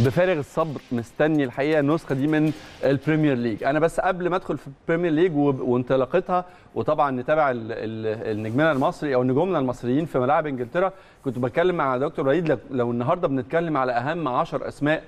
بفارغ الصبر مستني الحقيقه النسخه دي من البريمير ليج انا بس قبل ما ادخل في البريمير ليج وانطلاقتها وطبعا نتابع النجمنا المصري او نجومنا المصريين في ملاعب انجلترا كنت بتكلم مع دكتور وليد لو النهارده بنتكلم على اهم 10 اسماء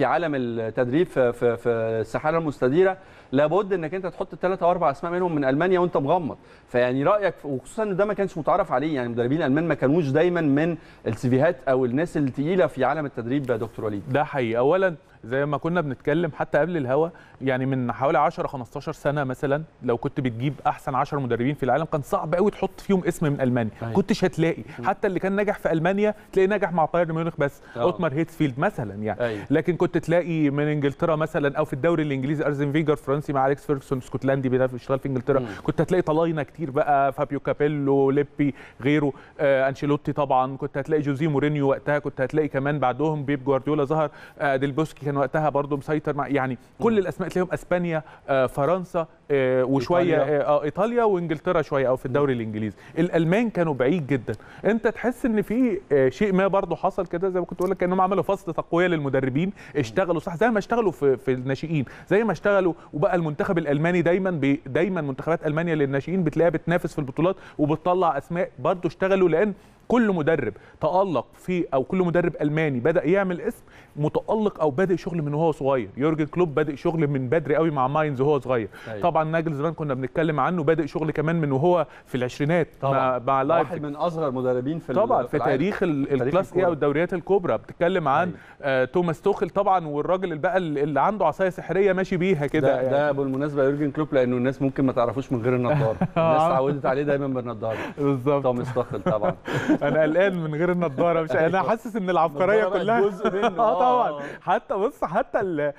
في عالم التدريب في في السحاره المستديره لابد انك انت تحط ثلاثه او اربع اسماء منهم من المانيا وانت مغمض فيعني رايك وخصوصا ان ده ما كانش متعرف عليه يعني المدربين الالمان ما كانوش دايما من السيفيهات او الناس الثقيله في عالم التدريب يا دكتور وليد ده حقيقي اولا زي ما كنا بنتكلم حتى قبل الهوا يعني من حوالي 10 15 سنه مثلا لو كنت بتجيب احسن 10 مدربين في العالم كان صعب قوي تحط فيهم اسم من المانيا ما أيوة. كنتش هتلاقي حتى اللي كان ناجح في المانيا تلاقي ناجح مع بايرن ميونخ بس اوتمر آه. اوتمار هيتفيلد مثلا يعني أي. أيوة. لكن كنت تلاقي من انجلترا مثلا او في الدوري الانجليزي ارزن فيجر فرنسي مع اليكس فيرجسون اسكتلندي بيشتغل في انجلترا مم. كنت هتلاقي طلاينه كتير بقى فابيو كابيلو ليبي غيره آه انشيلوتي طبعا كنت هتلاقي جوزيه مورينيو وقتها كنت هتلاقي كمان بعدهم بيب جوارديولا ظهر آه ديلبوسكي كان وقتها برضو مسيطر مع يعني كل الاسماء تلاقيهم اسبانيا آه، فرنسا آه، وشويه ايطاليا, آه، إيطاليا وانجلترا شويه او في الدوري الانجليزي الالمان كانوا بعيد جدا انت تحس ان في شيء ما برضو حصل كده زي ما كنت بقول لك كانهم عملوا فصل تقويه للمدربين اشتغلوا صح زي ما اشتغلوا في, في الناشئين زي ما اشتغلوا وبقى المنتخب الالماني دايما بي دايما منتخبات المانيا للناشئين بتلاقيها بتنافس في البطولات وبتطلع اسماء برضو اشتغلوا لان كل مدرب تألق في او كل مدرب الماني بدا يعمل اسم متألق او بادئ شغل من وهو صغير يورجن كلوب بادئ شغل من بدري قوي مع ماينز وهو صغير أيوة. طبعا ناجل زمان كنا بنتكلم عنه بادئ شغل كمان من وهو في العشرينات طبعا مع, مع واحد من اصغر مدربين في طبعا في, في تاريخ الكلاس اي او الدوريات الكبرى بتتكلم عن أيوة. آه توماس توخل طبعا والراجل بقى اللي عنده عصايه سحريه ماشي بيها كده ده, يعني. ده بالمناسبه يورجن كلوب لانه الناس ممكن ما تعرفوش من غير النضاره الناس اتعودت عليه دايما بالنضاره بالظبط توماس توخل طبعا انا قلقان من غير النضاره مش انا حاسس ان العبقريه كلها جزء منه اه طبعا آه. حتى بص حتى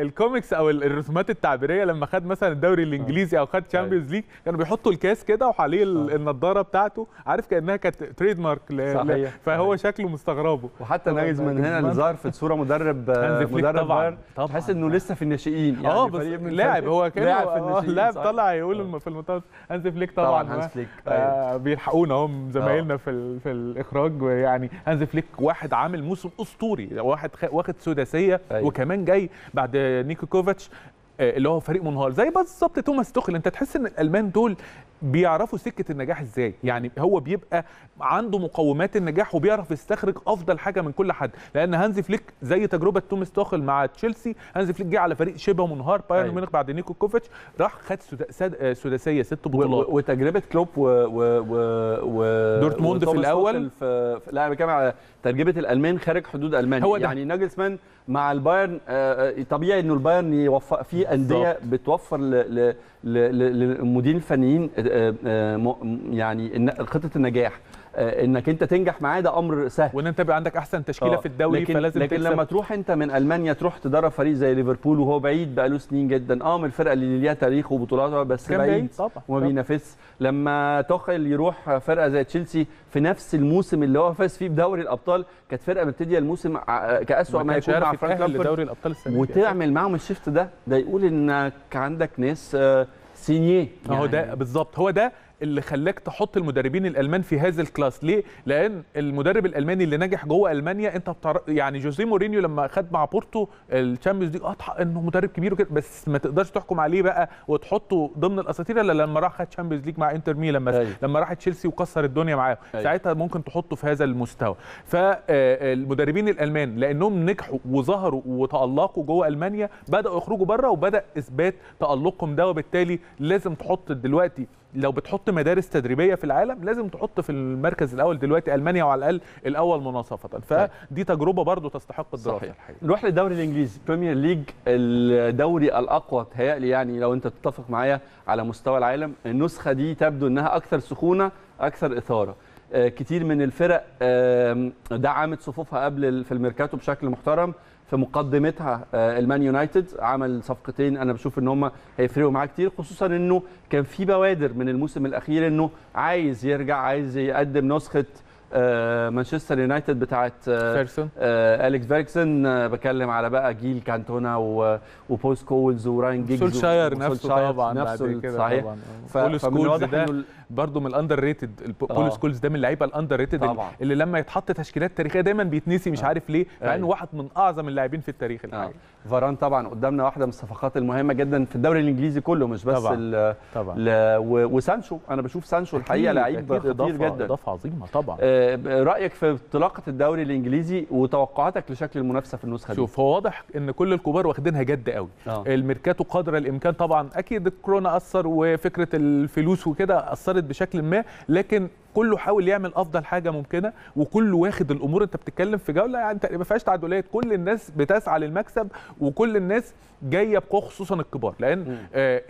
الكوميكس او الرسومات التعبيريه لما خد مثلا الدوري الانجليزي او خد تشامبيونز ليج كانوا بيحطوا الكاس كده وعليه آه. النضاره بتاعته عارف كانها كانت تريد مارك صحيح فهو شكله مستغربه وحتى نايز من هنا اللي ظهر في صوره مدرب مدرب طبعا تحس انه لسه في الناشئين يعني اه بس لاعب هو كان لاعب في آه، الناشئين لاعب طلع يقول في المنتخب هانز فليك طبعا, طبعا هانز فليك طيب. بيلحقونا هم زمايلنا في في الاخراج يعني هانز فليك واحد عامل موسم اسطوري واحد واخد سداسيه أيوة. وكمان جاي بعد نيكو كوفاتش آه، اللي هو فريق منهار زي بالظبط توماس توخل انت تحس ان الالمان دول بيعرفوا سكه النجاح ازاي يعني هو بيبقى عنده مقومات النجاح وبيعرف يستخرج افضل حاجه من كل حد لان هانز فليك زي تجربه توماس توخل مع تشيلسي هانز فليك جه على فريق شبه منهار بايرن أيوة. ميونخ بعد نيكو كوفيتش راح خد سداسيه ست بطولات وتجربه كلوب و, و... و... دورتموند في الاول في... لا انا بتكلم على تجربه الالمان خارج حدود المانيا هو ده. يعني ناجلسمان مع البايرن آه، آه، طبيعي انه البايرن يوفق في انديه بتوفر للمديرين الفنيين آه، آه، آه، يعني خطه النجاح آه، انك انت تنجح معاه ده امر سهل وان انت يبقى عندك احسن تشكيله أوه. في الدوري لكن فلازم لكن تكسب. لما تروح انت من المانيا تروح تدرب فريق زي ليفربول وهو بعيد بقاله سنين جدا اه من الفرقه اللي ليها تاريخ وبطولاتها بس بعيد, بعيد طبعا وما بينافسش لما توخل يروح فرقه زي تشيلسي في نفس الموسم اللي هو فاز فيه بدوري الابطال كانت فرقه مبتديه الموسم كاسوا ما يكون مع فرانك لامبرد وتعمل معاهم الشيفت ده ده يقول انك عندك ناس آه سينيه يعني. هو ده يعني بالظبط هو ده اللي خلاك تحط المدربين الالمان في هذا الكلاس ليه لان المدرب الالماني اللي نجح جوه المانيا انت بتعر... يعني جوزيه مورينيو لما خد مع بورتو الشامبيونز ليج اضحى انه مدرب كبير وكده بس ما تقدرش تحكم عليه بقى وتحطه ضمن الاساطير الا لما راح خد شامبيونز ليج مع انتر ميلان مثلا أيوه. لما راح تشيلسي وكسر الدنيا معاه أيوه. ساعتها ممكن تحطه في هذا المستوى فالمدربين آه، الالمان لانهم نجحوا وظهروا وتالقوا جوه المانيا بداوا يخرجوا بره وبدا اثبات تالقهم ده وبالتالي لازم تحط دلوقتي لو بتحط مدارس تدريبيه في العالم لازم تحط في المركز الاول دلوقتي المانيا وعلى الاقل الاول مناصفه فدي طيب. تجربه برضو تستحق الدراسه صحيح. نروح للدوري الانجليزي بريمير ليج الدوري الاقوى تهيألي يعني لو انت تتفق معايا على مستوى العالم النسخه دي تبدو انها اكثر سخونه اكثر اثاره آه، كتير من الفرق دعمت صفوفها قبل في الميركاتو بشكل محترم في مقدمتها آه، المان يونايتد عمل صفقتين انا بشوف ان هم هيفرقوا معاه كتير خصوصا انه كان في بوادر من الموسم الاخير انه عايز يرجع عايز يقدم نسخه آه، مانشستر يونايتد بتاعت آه، فيرسون آه، اليكس فيرجسون بكلم على بقى جيل كانتونا وبول سكولز وراين جيجز سولشاير نفسه طبعا نفسه صحيح بول سكولز ده برضه من الاندر ريتد بول سكولز ده من اللعيبه الاندر ريتد اللي لما يتحط تشكيلات تاريخيه دايما بيتنسي مش عارف ليه مع انه أيوه. واحد من اعظم اللاعبين في التاريخ الحقيقي فاران طبعا قدامنا واحده من الصفقات المهمه جدا في الدوري الانجليزي كله مش بس طبعا, طبعا. وسانشو انا بشوف سانشو الحقيقه لعيب خطير جدا اضافه عظيمه طبعا رايك في انطلاقه الدوري الانجليزي وتوقعاتك لشكل المنافسه في النسخه دي شوف هو واضح ان كل الكبار واخدينها جد قوي آه. الميركاتو قدر الامكان طبعا اكيد الكورونا اثر وفكره الفلوس وكده اثرت بشكل ما لكن كله حاول يعمل افضل حاجه ممكنه وكله واخد الامور انت بتتكلم في جوله يعني انت ما فيهاش تعادلات كل الناس بتسعى للمكسب وكل الناس جايه بقوه خصوصا الكبار لان آه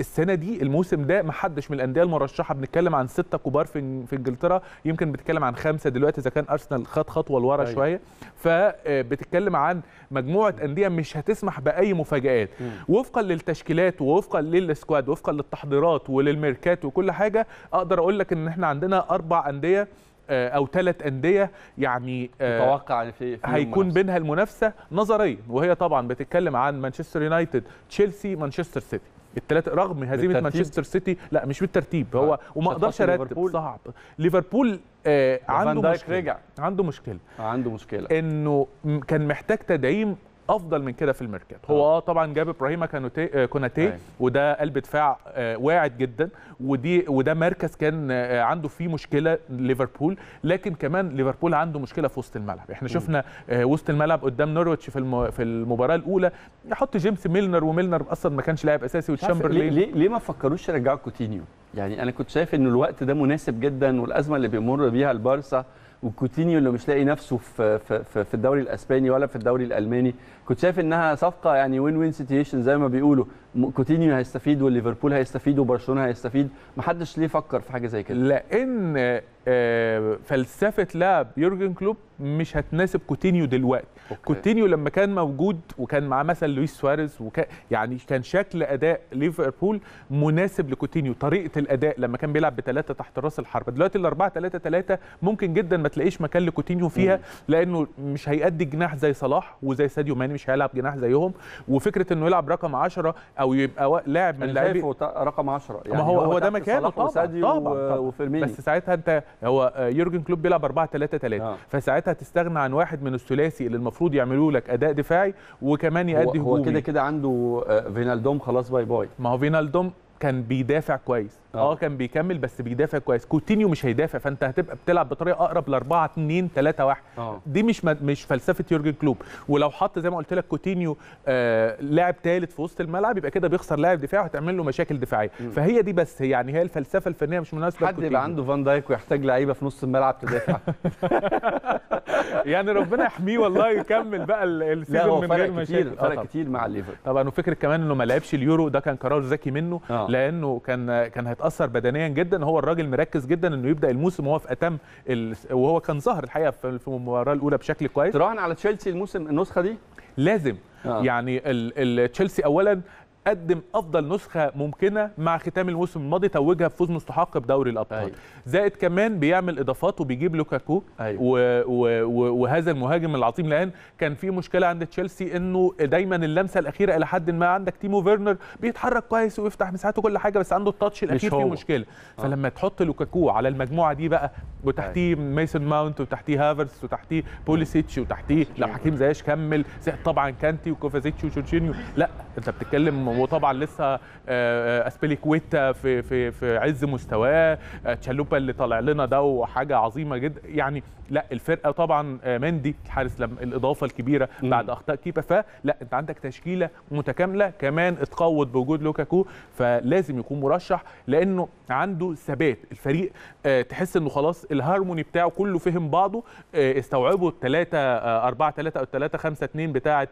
السنه دي الموسم ده ما حدش من الانديه المرشحه بنتكلم عن سته كبار في في انجلترا يمكن بتتكلم عن خمسه دلوقتي اذا كان ارسنال خد خطوه لورا أيوه. شويه فبتتكلم آه، عن مجموعه انديه مش هتسمح باي مفاجات وفقا للتشكيلات ووفقا للسكواد وفقا للتحضيرات وللميركات وكل حاجه اقدر اقول لك ان احنا عندنا اربع انديه آه، او ثلاث انديه يعني آه، متوقع ان في هيكون منافسة. بينها المنافسه نظريا وهي طبعا بتتكلم عن مانشستر يونايتد تشيلسي مانشستر سيتي الثلاثه رغم هزيمه مانشستر سيتي لا مش بالترتيب هو آه. وما اقدرش ارتب صعب ليفربول آه عنده مشكله رجع. عنده مشكله عنده مشكله انه كان محتاج تدعيم افضل من كده في الميركاتو هو آه. اه طبعا جاب ابراهيم آه، كوناتي أيوة. وده قلب دفاع آه، واعد جدا ودي وده مركز كان عنده فيه مشكله ليفربول لكن كمان ليفربول عنده مشكله في وسط الملعب احنا شفنا وسط الملعب قدام نورويتش في في المباراه الاولى يحط جيمس ميلنر وميلنر اصلا ما كانش لاعب اساسي وتشامبرلين ليه ليه ما فكروش يرجعوا كوتينيو يعني انا كنت شايف ان الوقت ده مناسب جدا والازمه اللي بيمر بيها البارسا وكوتينيو اللي مش لاقي نفسه في في في الدوري الاسباني ولا في الدوري الالماني كنت شايف انها صفقه يعني وين وين سيتويشن زي ما بيقولوا كوتينيو هيستفيد وليفربول هيستفيد وبرشلونه هيستفيد محدش ليه فكر في حاجه زي كده لان آه، فلسفه لاعب يورجن كلوب مش هتناسب كوتينيو دلوقتي أوكي. كوتينيو لما كان موجود وكان معاه مثلا لويس سواريز وكان يعني كان شكل اداء ليفربول مناسب لكوتينيو طريقه الاداء لما كان بيلعب بثلاثه تحت راس الحربه دلوقتي ال 4 3 3 ممكن جدا ما تلاقيش مكان لكوتينيو فيها مم. لانه مش هيأدي جناح زي صلاح وزي ساديو ماني مش هيلعب جناح زيهم وفكره انه يلعب رقم 10 او يبقى لاعب من لاعبين رقم 10 يعني ما هو هو ده مكانه طبعا وساديو طبعا, طبعا. بس ساعتها انت هو آه، يورجن كلوب بيلعب 4 3 3 فساعتها تستغنى عن واحد من الثلاثي اللي المفروض المفروض يعملوا لك اداء دفاعي وكمان يؤدي هجومي هو كده كده عنده آه، فينالدوم خلاص باي باي ما هو فينالدوم كان بيدافع كويس آه. اه كان بيكمل بس بيدافع كويس كوتينيو مش هيدافع فانت هتبقى بتلعب بطريقه اقرب ل 4 2 3 1 أوه. دي مش مش فلسفه يورجن كلوب ولو حط زي ما قلت لك كوتينيو آه لاعب ثالث في وسط الملعب يبقى كده بيخسر لاعب دفاعي وهتعمل له مشاكل دفاعيه مم. فهي دي بس يعني هي الفلسفه الفنيه مش مناسبه حد يبقى عنده فان دايك ويحتاج لعيبه في نص الملعب تدافع يعني ربنا يحميه والله يكمل بقى السيزون من غير مشاكل فرق كتير مع الليفر طبعا وفكره كمان انه ما لعبش اليورو ده كان قرار ذكي منه آه. آه. لانه كان كان هيتاثر بدنيا جدا هو الراجل مركز جدا انه يبدا الموسم وهو في اتم ال... وهو كان ظاهر الحقيقه في المباراه الاولى بشكل كويس تراهن على تشيلسي الموسم النسخه دي لازم آه. يعني تشيلسي اولا قدم افضل نسخه ممكنه مع ختام الموسم الماضي توجها بفوز مستحق بدوري الابطال أيوة. زائد كمان بيعمل اضافات وبيجيب لوكاكو أيوة. و... و... وهذا المهاجم العظيم لان كان في مشكله عند تشيلسي انه دايما اللمسه الاخيره الى حد ما عندك تيمو فيرنر بيتحرك كويس ويفتح مساحات وكل حاجه بس عنده التاتش الاخير فيه مشكله آه. فلما تحط لوكاكو على المجموعه دي بقى وتحتيه أيوة. ميسون ماونت وتحتيه هافرس وتحتيه بوليسيتش وتحتيه لو حكيم زياش كمل طبعا كانتي وكوفازيتش وشوتشينيو لا انت بتتكلم وطبعا لسه آه، آه، اسبليكويتا في في في عز مستواه آه، تشالوبا اللي طالع لنا ده وحاجه عظيمه جدا يعني لا الفرقه طبعا مندي الحارس لم الاضافه الكبيره بعد اخطاء كيبا فلا انت عندك تشكيله متكامله كمان اتقوت بوجود لوكاكو فلازم يكون مرشح لانه عنده ثبات الفريق تحس انه خلاص الهارموني بتاعه كله فهم بعضه استوعبوا الثلاثه 4 3 او 3 5 2 بتاعه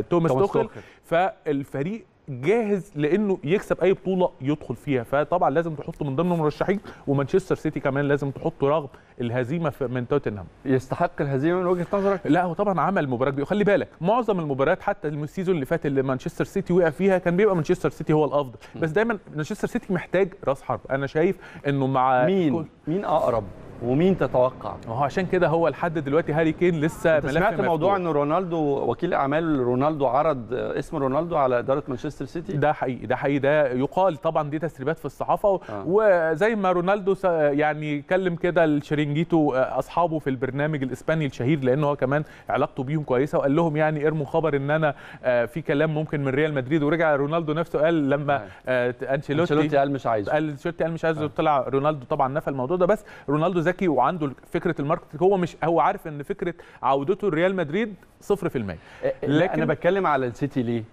توماس توخل فالفريق جاهز لانه يكسب اي بطوله يدخل فيها فطبعا لازم تحطه من ضمن المرشحين ومانشستر سيتي كمان لازم تحطه رغم الهزيمه من توتنهام يستحق الهزيمه من وجهه نظرك لا هو طبعا عمل مباراه كبيره خلي بالك معظم المباريات حتى السيزون اللي فات اللي مانشستر سيتي وقع فيها كان بيبقى مانشستر سيتي هو الافضل بس دايما مانشستر سيتي محتاج راس حرب انا شايف انه مع مين كل... مين اقرب ومين تتوقع؟ ما هو عشان كده هو لحد دلوقتي هاري كين لسه ملف سمعت مفتوح. موضوع ان رونالدو وكيل اعمال رونالدو عرض اسم رونالدو على اداره مانشستر سيتي؟ ده حقيقي ده حقيقي ده يقال طبعا دي تسريبات في الصحافه آه. وزي ما رونالدو يعني كلم كده الشرينجيتو آه، اصحابه في البرنامج الاسباني الشهير لان هو كمان علاقته بيهم كويسه وقال لهم يعني ارموا خبر ان انا آه، في كلام ممكن من ريال مدريد ورجع رونالدو نفسه قال لما آه. آه، انشيلوتي انشيلوتي قال مش عايزه قال انشيلوتي قال مش عايزه آه. طلع رونالدو طبعا نفى الموضوع ده بس رونالدو ذكي وعنده فكره الماركت هو مش هو عارف ان فكره عودته لريال مدريد 0% إيه، إيه، لكن انا بتكلم على السيتي ليه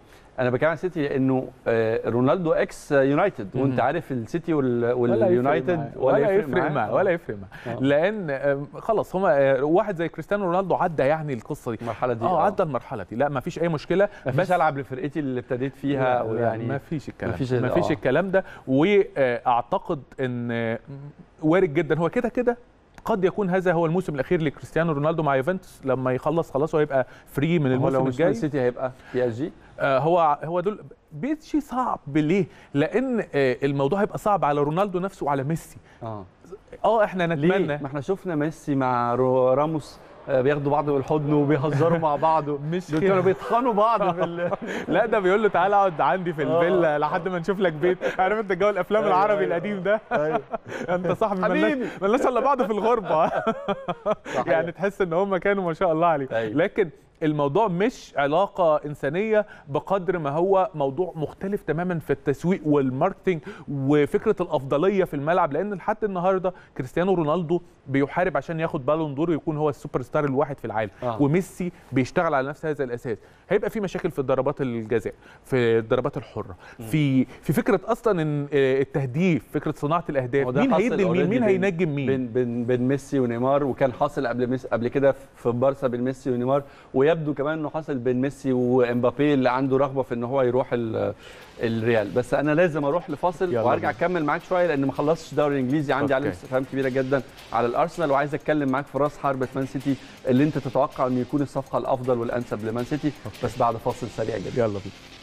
انا بكلم سيتي لانه آه، رونالدو اكس يونايتد وانت عارف السيتي واليونايتد ولا يفرق معاه ولا يفرق معاه آه. لان آه، خلاص هما واحد زي كريستيانو رونالدو عدى يعني القصه دي المرحله دي اه عدى المرحله دي لا ما فيش اي مشكله بس العب لفرقتي اللي ابتديت فيها او يعني ما فيش الكلام ما فيش الكلام ده واعتقد ان وارد جدا هو كده كده قد يكون هذا هو الموسم الاخير لكريستيانو رونالدو مع يوفنتوس لما يخلص خلاص وهيبقى فري من الموسم الجاي لو مش السيتي هيبقى بي اس جي آه، هو هو دول بيتشي صعب ليه؟ لان آه، الموضوع هيبقى صعب على رونالدو نفسه وعلى ميسي اه اه احنا نتمنى ليه؟ ما احنا شفنا ميسي مع راموس آه، بياخدوا بعض بالحضن وبيهزروا مع بعض مش كانوا بيطحنوا بعض لا ده بيقول له تعالى اقعد عندي في الفيلا لحد ما نشوف لك بيت عارف انت جو الافلام أيوة، العربي أيوة. القديم ده أيوة. انت صاحبي مالناش الا بعض في الغربه يعني تحس ان هم كانوا ما شاء الله عليك طيب. لكن الموضوع مش علاقه انسانيه بقدر ما هو موضوع مختلف تماما في التسويق والماركتينج وفكره الافضليه في الملعب لان لحد النهارده كريستيانو رونالدو بيحارب عشان ياخد بالون دور ويكون هو السوبر ستار الواحد في العالم آه. وميسي بيشتغل على نفس هذا الاساس هيبقى في مشاكل في ضربات الجزاء في الضربات الحره م. في في فكره اصلا ان آه، التهديف فكره صناعه الاهداف مين هيدي مين مين هينجم مين بين بين ميسي ونيمار وكان حاصل قبل قبل كده في بارسا بين ميسي ونيمار ويا يبدو كمان انه حصل بين ميسي وامبابي اللي عنده رغبه في ان هو يروح الريال بس انا لازم اروح لفاصل وارجع اكمل معاك شويه لان ما خلصتش الدوري الانجليزي عندي عليه استفهام كبيره جدا على الارسنال وعايز اتكلم معاك في راس حربه مان سيتي اللي انت تتوقع انه يكون الصفقه الافضل والانسب لمان سيتي بس بعد فاصل سريع جدا يلا بينا